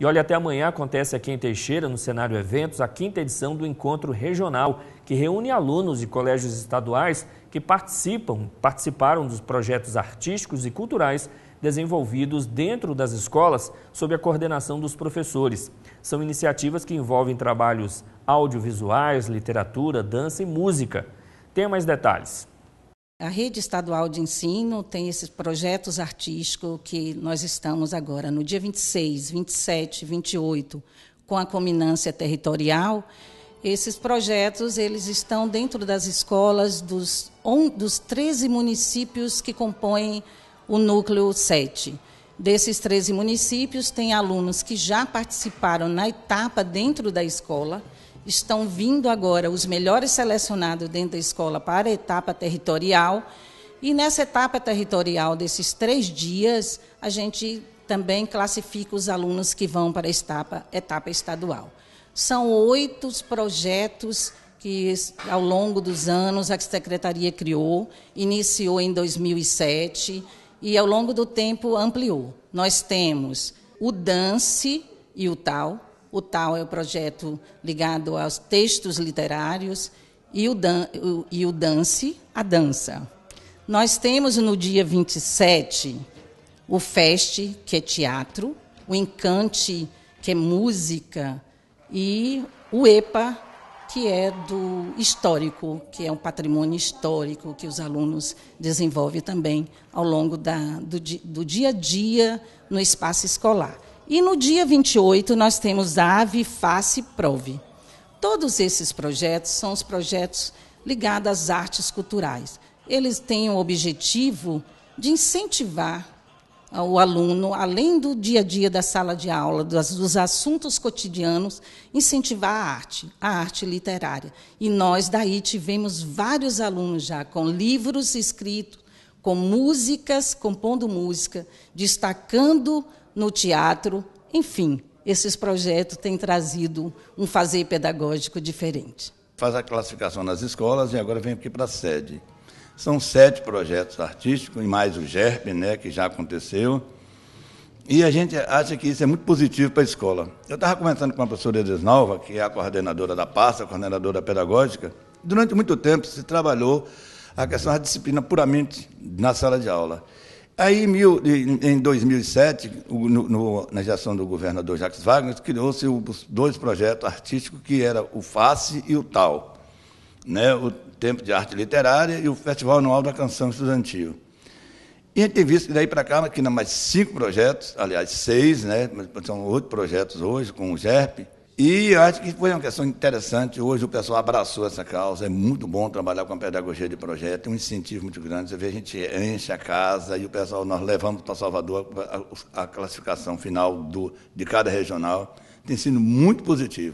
E olha, até amanhã acontece aqui em Teixeira, no Cenário Eventos, a quinta edição do Encontro Regional, que reúne alunos de colégios estaduais que participam, participaram dos projetos artísticos e culturais desenvolvidos dentro das escolas sob a coordenação dos professores. São iniciativas que envolvem trabalhos audiovisuais, literatura, dança e música. Tem mais detalhes. A rede estadual de ensino tem esses projetos artísticos que nós estamos agora no dia 26, 27, 28, com a cominância territorial. Esses projetos eles estão dentro das escolas dos, on, dos 13 municípios que compõem o núcleo 7. Desses 13 municípios, tem alunos que já participaram na etapa dentro da escola estão vindo agora os melhores selecionados dentro da escola para a etapa territorial. E nessa etapa territorial desses três dias, a gente também classifica os alunos que vão para a etapa, etapa estadual. São oito projetos que, ao longo dos anos, a Secretaria criou, iniciou em 2007 e, ao longo do tempo, ampliou. Nós temos o DANCE e o TAL, o TAL é o projeto ligado aos textos literários e o, dan o, e o Dance, a dança. Nós temos no dia 27 o FEST, que é teatro, o Encante, que é música, e o EPA, que é do histórico, que é um patrimônio histórico que os alunos desenvolvem também ao longo da, do, do dia a dia no espaço escolar. E no dia 28 nós temos AVE, FACE, PROVE. Todos esses projetos são os projetos ligados às artes culturais. Eles têm o objetivo de incentivar o aluno, além do dia a dia da sala de aula, dos, assuntos cotidianos, incentivar a arte, a arte literária. E nós daí tivemos vários alunos já com livros escritos, com músicas, compondo música, destacando no teatro, enfim, esses projetos têm trazido um fazer pedagógico diferente. Faz a classificação nas escolas e agora vem aqui para a sede. São sete projetos artísticos, e mais o GERP, né, que já aconteceu. E a gente acha que isso é muito positivo para a escola. Eu estava conversando com a professora Edesnalva, que é a coordenadora da pasta, coordenadora pedagógica. Durante muito tempo se trabalhou a questão da disciplina puramente na sala de aula. Aí, em 2007, no, no, na gestão do governador Jacques Wagner, criou-se os dois projetos artísticos, que era o Face e o Tal, né? o Tempo de Arte Literária e o Festival Anual da Canção Estudantil. E a gente tem visto que daí para cá, aqui mais cinco projetos, aliás, seis, né? são oito projetos hoje com o GERP, e acho que foi uma questão interessante. Hoje o pessoal abraçou essa causa. É muito bom trabalhar com a pedagogia de projeto, é um incentivo muito grande. Você vê, a gente enche a casa e o pessoal, nós levamos para Salvador a, a classificação final do, de cada regional. Tem sido muito positivo.